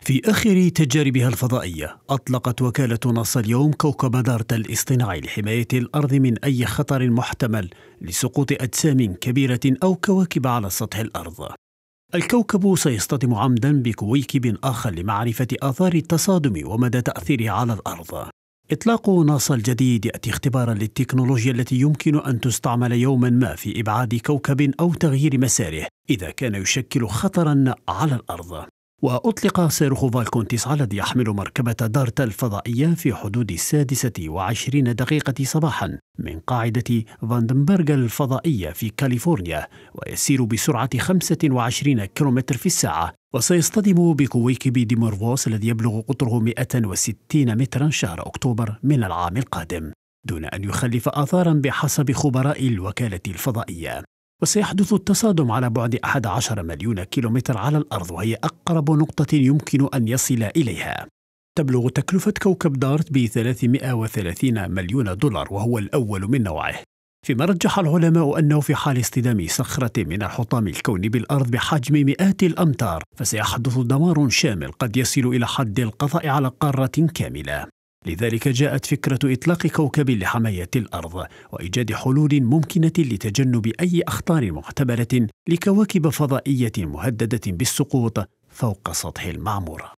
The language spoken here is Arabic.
في آخر تجاربها الفضائية أطلقت وكالة ناسا اليوم كوكب دارتا الاصطناعي لحماية الأرض من أي خطر محتمل لسقوط أجسام كبيرة أو كواكب على سطح الأرض الكوكب سيصطدم عمدا بكويكب آخر لمعرفة آثار التصادم ومدى تأثيره على الأرض إطلاق ناسا الجديد يأتي اختبارا للتكنولوجيا التي يمكن أن تستعمل يوما ما في إبعاد كوكب أو تغيير مساره إذا كان يشكل خطرا على الأرض وأطلق سيرخوفا الكونتيس الذي يحمل مركبة دارتا الفضائية في حدود السادسة وعشرين دقيقة صباحا من قاعدة فاندنبرغ الفضائية في كاليفورنيا ويسير بسرعة 25 كيلومتر في الساعة وسيصطدم بكويكب ديمورفوس الذي يبلغ قطره 160 مترا شهر أكتوبر من العام القادم دون أن يخلف آثارا بحسب خبراء الوكالة الفضائية وسيحدث التصادم على بعد 11 مليون كيلومتر على الأرض وهي أقرب نقطة يمكن أن يصل إليها تبلغ تكلفة كوكب دارت ب 330 مليون دولار وهو الأول من نوعه فيما رجح العلماء أنه في حال اصطدام صخرة من الحطام الكوني بالأرض بحجم مئات الأمتار فسيحدث دمار شامل قد يصل إلى حد القضاء على قارة كاملة لذلك جاءت فكرة إطلاق كوكب لحماية الأرض وإيجاد حلول ممكنة لتجنب أي أخطار معتبرة لكواكب فضائية مهددة بالسقوط فوق سطح المعمورة